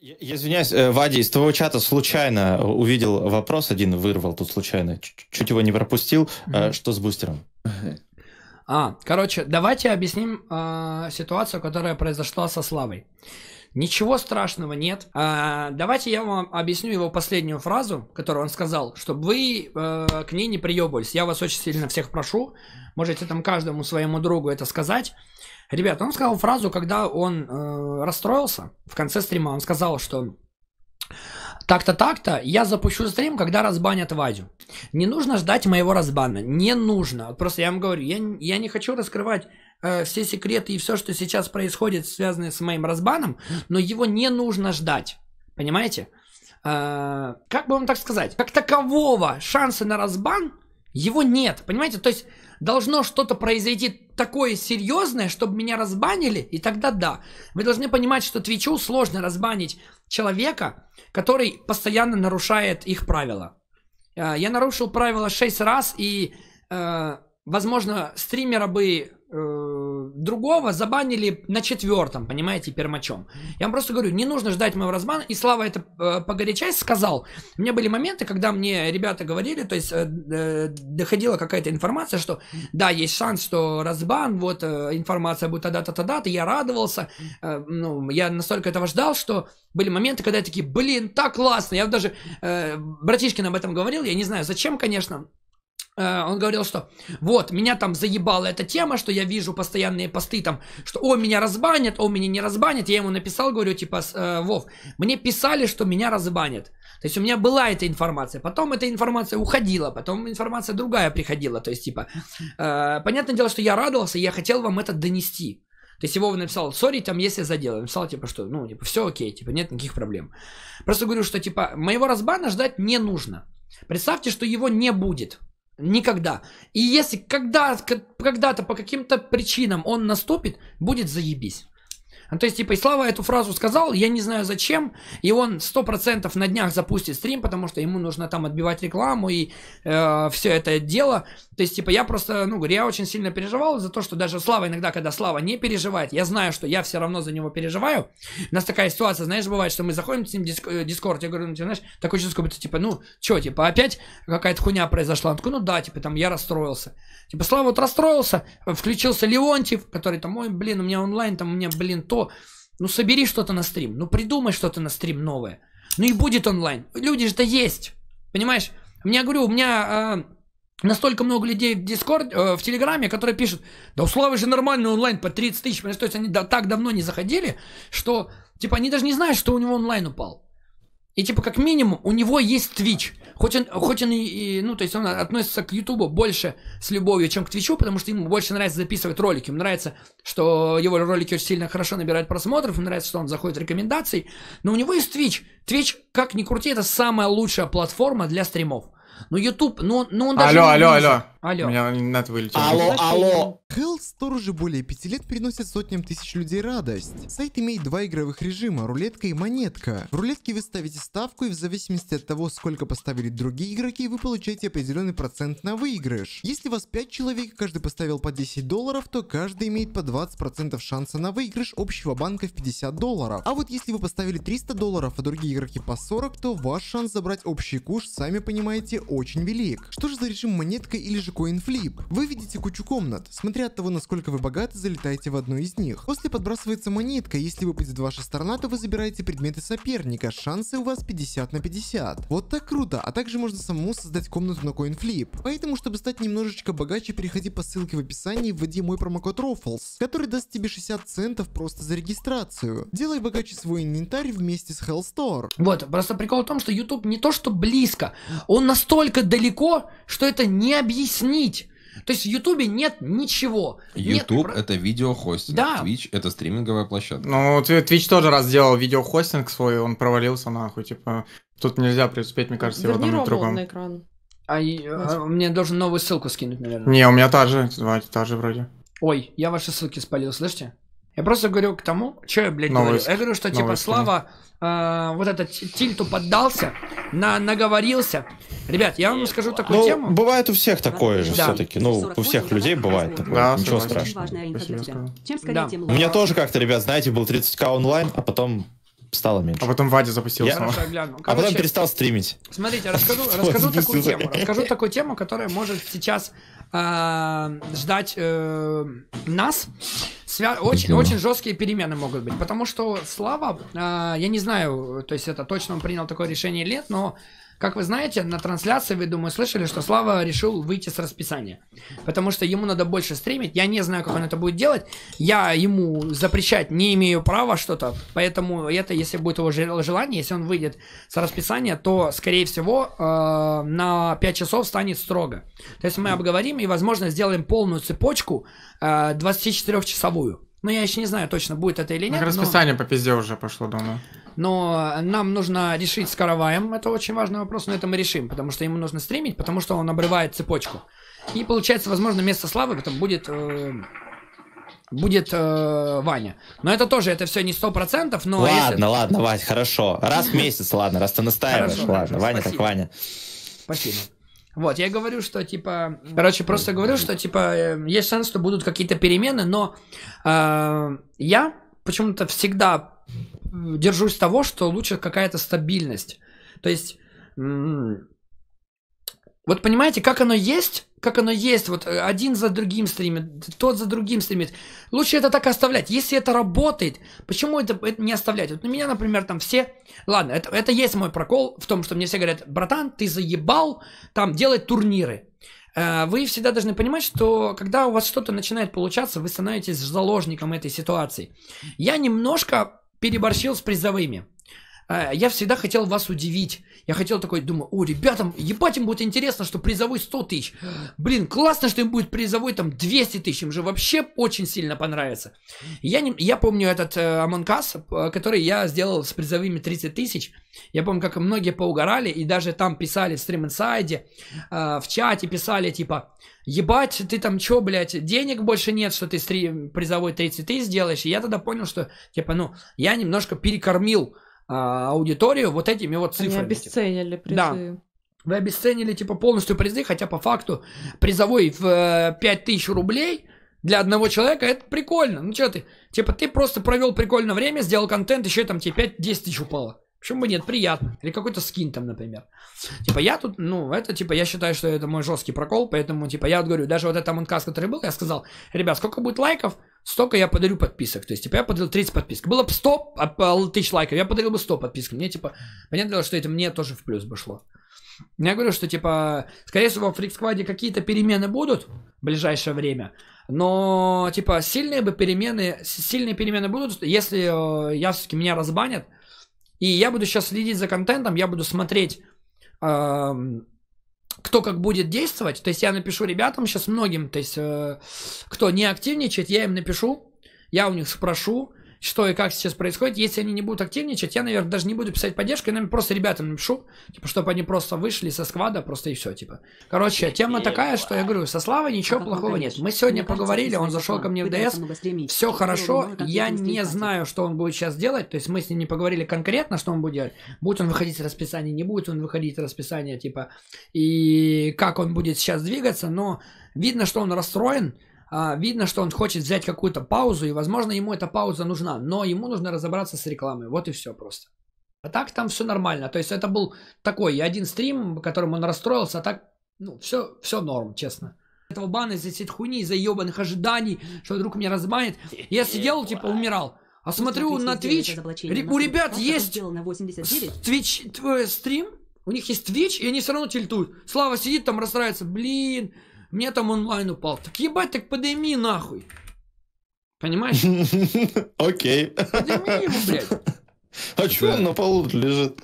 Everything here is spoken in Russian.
Я, извиняюсь, э, Вадя, из твоего чата случайно увидел вопрос один, вырвал тут случайно, чуть его не пропустил. Mm-hmm. Что с бустером? А, короче, давайте объясним э, ситуацию, которая произошла со Славой. Ничего страшного нет. А, давайте я вам объясню его последнюю фразу, которую он сказал, чтобы вы э, к ней не приебывались. Я вас очень сильно всех прошу. Можете там каждому своему другу это сказать. Ребят, он сказал фразу, когда он э, расстроился в конце стрима. Он сказал, что так-то, так-то, я запущу стрим, когда разбанят Вадю. Не нужно ждать моего разбана. Не нужно. Просто я вам говорю, я, я не хочу раскрывать э, все секреты и все, что сейчас происходит, связанное с моим разбаном, но его не нужно ждать. Понимаете? Э, как бы вам так сказать? Как такового шанса на разбан его нет, понимаете? То есть должно что-то произойти такое серьезное, чтобы меня разбанили, и тогда да. Вы должны понимать, что Твичу сложно разбанить человека, который постоянно нарушает их правила. Э, я нарушил правила 6 раз, и, э, возможно, стримера бы другого забанили на четвертом, понимаете, пермачом. Я вам просто говорю, не нужно ждать моего разбана. И Слава это э, погорячаясь сказал. У меня были моменты, когда мне ребята говорили, то есть э, э, доходила какая-то информация, что да, есть шанс, что разбан, вот э, информация будет тогда-то, тогда-то. Я радовался, э, ну, я настолько этого ждал, что были моменты, когда я такие, блин, так классно. Я даже э, Братишкин об этом говорил, я не знаю, зачем, конечно, Э, он говорил, что вот, меня там заебала эта тема, что я вижу постоянные посты там, что о, меня разбанят, о, меня не разбанят. Я ему написал, говорю, типа, э, Вов, мне писали, что меня разбанят. То есть у меня была эта информация. Потом эта информация уходила, потом информация другая приходила. То есть, типа, э, понятное дело, что я радовался, я хотел вам это донести. То есть его написал, сори, там, если задел. написал, типа, что, ну, типа, все окей, типа, нет никаких проблем. Просто говорю, что, типа, моего разбана ждать не нужно. Представьте, что его не будет. Никогда. И если когда, когда-то по каким-то причинам он наступит, будет заебись. Ну, то есть, типа, и Слава эту фразу сказал, я не знаю зачем, и он сто процентов на днях запустит стрим, потому что ему нужно там отбивать рекламу и э, все это дело. То есть, типа, я просто, ну, говорю, я очень сильно переживал за то, что даже Слава иногда, когда Слава не переживает, я знаю, что я все равно за него переживаю. У нас такая ситуация, знаешь, бывает, что мы заходим с ним в диск, Дискорд, э, я говорю, ну, ты знаешь, такой чувство, как будто, типа, ну, что, типа, опять какая-то хуйня произошла. Он такой, ну да, типа, там, я расстроился. Типа, Слава вот расстроился, включился Леонтьев, который там, ой, блин, у меня онлайн, там, у меня, блин, то что? Ну собери что-то на стрим, ну придумай что-то на стрим новое. Ну и будет онлайн. Люди же-то есть. Понимаешь? Мне говорю, у меня э, настолько много людей в Дискорд, э, в Телеграме, которые пишут, да у же нормальный онлайн по 30 тысяч. Понимаешь? То есть они да, так давно не заходили, что типа они даже не знают, что у него онлайн упал. И типа как минимум у него есть Twitch. Хоть он, хоть он и, и, ну, то есть он относится к Ютубу больше с любовью, чем к Твичу, потому что ему больше нравится записывать ролики. Ему нравится, что его ролики очень сильно хорошо набирают просмотров, ему нравится, что он заходит в рекомендации, Но у него есть Twitch. Twitch, как ни крути, это самая лучшая платформа для стримов. Ну, YouTube, ну, ну он даже... Алло, алло, алло. Алло. У меня нет вылетело. Алло, алло. Hellstore уже более пяти лет приносит сотням тысяч людей радость. Сайт имеет два игровых режима, рулетка и монетка. В рулетке вы ставите ставку и в зависимости от того, сколько поставили другие игроки, вы получаете определенный процент на выигрыш. Если вас 5 человек, и каждый поставил по 10 долларов, то каждый имеет по 20% шанса на выигрыш общего банка в 50 долларов. А вот если вы поставили 300 долларов, а другие игроки по 40, то ваш шанс забрать общий куш, сами понимаете, очень велик. Что же за режим монетка или же коинфлип? Вы видите кучу комнат. Смотрите Смотря от того, насколько вы богаты, залетаете в одну из них. После подбрасывается монетка, если выпадет ваша сторона, то вы забираете предметы соперника, шансы у вас 50 на 50. Вот так круто, а также можно самому создать комнату на CoinFlip. Поэтому, чтобы стать немножечко богаче, переходи по ссылке в описании и вводи мой промокод ROFFLES, который даст тебе 60 центов просто за регистрацию. Делай богаче свой инвентарь вместе с Hellstore. Вот, просто прикол в том, что YouTube не то что близко, он настолько далеко, что это не объяснить. То есть в Ютубе нет ничего. Ютуб нет... это видеохостинг. Да. Twitch это стриминговая площадка. Ну, Twitch тоже раз сделал видеохостинг свой, он провалился нахуй. Типа, тут нельзя преуспеть, мне кажется, Верни в одном и другом. На экран. А, а, а мне должен новую ссылку скинуть, наверное. Не, у меня та же, та же вроде. Ой, я ваши ссылки спалил, слышите? Я просто говорю к тому, что я, блядь, новость, говорю. Я говорю, что, новость, типа, Слава э, вот этот тильту поддался, на, наговорился. Ребят, я вам скажу такую ну, тему. Бывает у всех такое же да. все-таки. Ну, у всех людей бывает такое. Да, Ничего страшного. Да. У меня тоже как-то, ребят, знаете, был 30к онлайн, а потом стало а меньше. А потом Вадя запустил я... снова. Короче, а потом перестал стримить. Смотрите, расскажу, расскажу такую тему. Расскажу такую тему, которая может сейчас э, ждать э, нас. Свя... Очень, очень жесткие перемены могут быть. Потому что Слава, э, я не знаю, то есть это точно он принял такое решение лет, но как вы знаете, на трансляции, вы, думаю, слышали, что Слава решил выйти с расписания. Потому что ему надо больше стримить. Я не знаю, как он это будет делать. Я ему запрещать не имею права что-то. Поэтому это, если будет его желание, если он выйдет с расписания, то, скорее всего, э, на 5 часов станет строго. То есть мы обговорим и, возможно, сделаем полную цепочку э, 24-часовую. Ну, я еще не знаю точно, будет это или нет. расписание но... по пизде уже пошло, думаю. Но э, нам нужно решить с караваем, это очень важный вопрос, но это мы решим, потому что ему нужно стримить, потому что он обрывает цепочку. И получается, возможно, место славы потом будет... Э, будет э, Ваня. Но это тоже, это все не сто процентов, но... Ладно, если... ладно, Вась, хорошо. Раз в месяц, ладно, раз ты настаиваешь, хорошо, ладно. Хорошо, Ваня спасибо. так Ваня. Спасибо. Вот, я говорю, что типа, короче, ну, просто говорю, что типа э, есть шанс, что будут какие-то перемены, но э, я почему-то всегда держусь того, что лучше какая-то стабильность. То есть вот понимаете, как оно есть, как оно есть, вот э, один за другим стримит, тот за другим стримит. Лучше это так оставлять. Если это работает, почему это, это не оставлять? Вот на меня, например, там все... Ладно, это, это есть мой прокол в том, что мне все говорят, братан, ты заебал там делать турниры. Э, вы всегда должны понимать, что когда у вас что-то начинает получаться, вы становитесь заложником этой ситуации. Я немножко переборщил с призовыми. Э, я всегда хотел вас удивить. Я хотел такой, думаю, о, ребятам, ебать им будет интересно, что призовой 100 тысяч. Блин, классно, что им будет призовой там 200 тысяч, им же вообще очень сильно понравится. Я, не, я помню этот э, Among Us, э, который я сделал с призовыми 30 тысяч. Я помню, как многие поугарали и даже там писали в стрим инсайде, э, в чате писали, типа, ебать, ты там чё, блядь, денег больше нет, что ты стрим, призовой 30 тысяч делаешь. И я тогда понял, что, типа, ну, я немножко перекормил а, аудиторию вот этими вот цифрами. Они типа. обесценили призы. Да. Вы обесценили типа полностью призы, хотя по факту призовой в 5000 э, рублей для одного человека это прикольно. Ну что ты, типа ты просто провел прикольное время, сделал контент, еще там тебе 5-10 тысяч упало. Почему бы нет? Приятно. Или какой-то скин там, например. Типа я тут, ну, это, типа, я считаю, что это мой жесткий прокол, поэтому, типа, я вот говорю, даже вот этот Амонкас, который был, я сказал, ребят, сколько будет лайков, столько я подарю подписок. То есть, типа, я подарил 30 подписок. Было бы 100 а, а, тысяч лайков, я подарил бы 100 подписок. Мне, типа, понятно, что это мне тоже в плюс бы шло. Я говорю, что, типа, скорее всего, в Фрик какие-то перемены будут в ближайшее время, но, типа, сильные бы перемены, сильные перемены будут, если э, я все-таки меня разбанят, и я буду сейчас следить за контентом, я буду смотреть, э, кто как будет действовать. То есть я напишу ребятам сейчас многим, то есть э, кто не активничает, я им напишу, я у них спрошу, что и как сейчас происходит. Если они не будут активничать, я, наверное, даже не буду писать поддержку, я, наверное, просто ребятам напишу, типа, чтобы они просто вышли со сквада, просто и все, типа. Короче, тема такая, что я говорю, со Славой а ничего плохого нет. Мы сегодня поговорили, он зашел ко мне в ДС, все хорошо, я не знаю, что он будет сейчас делать, то есть мы с ним не поговорили конкретно, что он будет делать. Будет он выходить из расписания, не будет он выходить из расписания, типа, и как он будет сейчас двигаться, но видно, что он расстроен, а, видно, что он хочет взять какую-то паузу, и, возможно, ему эта пауза нужна, но ему нужно разобраться с рекламой. Вот и все просто. А так там все нормально. То есть это был такой один стрим, которым он расстроился, а так, ну, все, все норм, честно. Этого бана из-за этой хуйни, из-за ебаных ожиданий, что вдруг меня разбанит. Я э, сидел, типа, э, умирал. А смотрю на Twitch, у ребят есть Twitch стрим, у них есть Twitch, и они все равно тильтуют. Слава сидит там, расстраивается, блин, мне там онлайн упал. Так ебать, так подними нахуй. Понимаешь? Окей. Подними его, блядь. А что он на полу лежит?